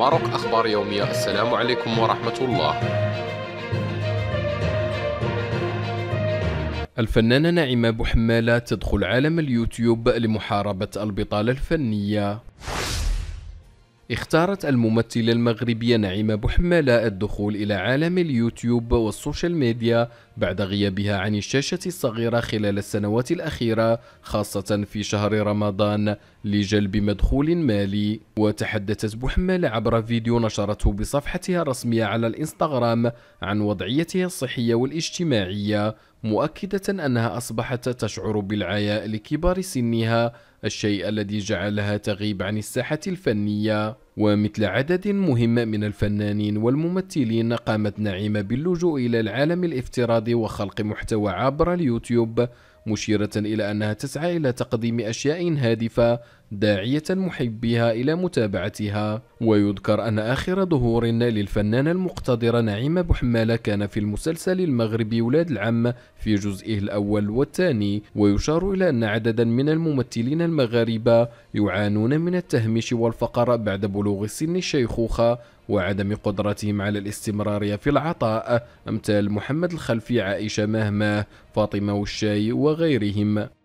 ماروك أخبار يومية السلام عليكم ورحمة الله الفنانة نعيمة بوحمالة تدخل عالم اليوتيوب لمحاربة البطالة الفنية اختارت الممثلة المغربية نعيمة بوحمالة الدخول إلى عالم اليوتيوب والسوشيال ميديا بعد غيابها عن الشاشة الصغيرة خلال السنوات الأخيرة خاصة في شهر رمضان لجلب مدخول مالي وتحدثت بوحمالة عبر فيديو نشرته بصفحتها الرسمية على الإنستغرام عن وضعيتها الصحية والاجتماعية مؤكدة أنها أصبحت تشعر بالعياء لكبار سنها الشيء الذي جعلها تغيب عن الساحة الفنية ومثل عدد مهم من الفنانين والممثلين قامت نعيمة باللجوء إلى العالم الافتراضي وخلق محتوى عبر اليوتيوب مشيرة إلى أنها تسعى إلى تقديم أشياء هادفة داعية محبيها إلى متابعتها ويذكر أن آخر ظهور للفنانة المقتدرة نعيمة بحمالة كان في المسلسل المغربي ولاد العم في جزئه الأول والثاني ويشار إلى أن عددا من الممثلين المغاربة يعانون من التهميش والفقر بعد بلوغ سن الشيخوخة وعدم قدرتهم على الاستمرار في العطاء أمثال محمد الخلفي عائشة مهما فاطمة والشاي وغيرهم